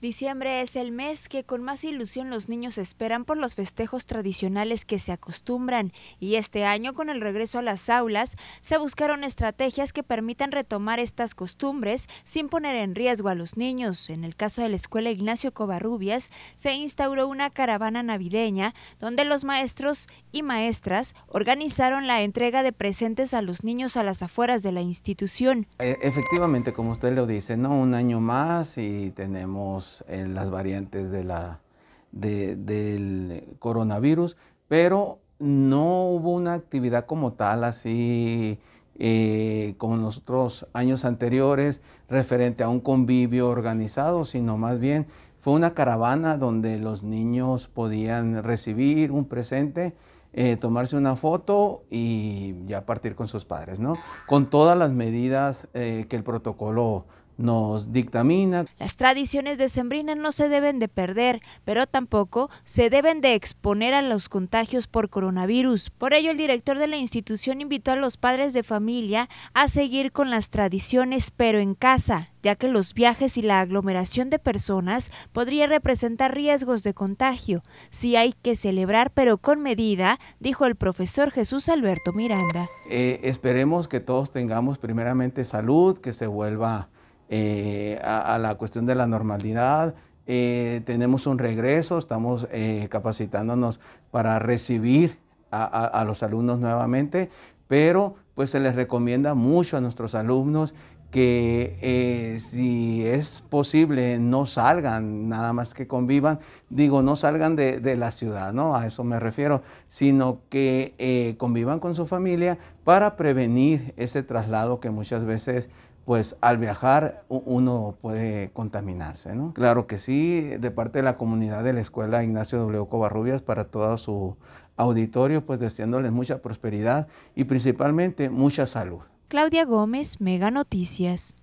Diciembre es el mes que con más ilusión los niños esperan por los festejos tradicionales que se acostumbran y este año con el regreso a las aulas se buscaron estrategias que permitan retomar estas costumbres sin poner en riesgo a los niños. En el caso de la escuela Ignacio Covarrubias se instauró una caravana navideña donde los maestros y maestras organizaron la entrega de presentes a los niños a las afueras de la institución. E, efectivamente, como usted lo dice, ¿no? un año más y tenemos en las variantes del coronavirus, pero no hubo una actividad como tal, así eh, como en los otros años anteriores, referente a un convivio organizado, sino más bien fue una caravana donde los niños podían recibir un presente, eh, tomarse una foto y ya partir con sus padres, ¿no? Con todas las medidas eh, que el protocolo nos dictamina. Las tradiciones de Sembrina no se deben de perder, pero tampoco se deben de exponer a los contagios por coronavirus. Por ello, el director de la institución invitó a los padres de familia a seguir con las tradiciones, pero en casa, ya que los viajes y la aglomeración de personas podría representar riesgos de contagio. Sí hay que celebrar, pero con medida, dijo el profesor Jesús Alberto Miranda. Eh, esperemos que todos tengamos primeramente salud, que se vuelva eh, a, la cuestión de la normalidad. Eh, tenemos un regreso, estamos eh, capacitándonos para recibir a, a los alumnos nuevamente, pero pues se les recomienda mucho a nuestros alumnos que eh, si es posible no salgan, nada más que convivan, digo, no salgan de, la ciudad, ¿no? A eso me refiero, sino que eh, convivan con su familia para prevenir ese traslado que muchas veces pues al viajar uno puede contaminarse, ¿no? Claro que sí, de parte de la comunidad de la Escuela Ignacio W. Covarrubias para todo su auditorio, pues deseándoles mucha prosperidad y principalmente mucha salud. Claudia Gómez, Mega Noticias.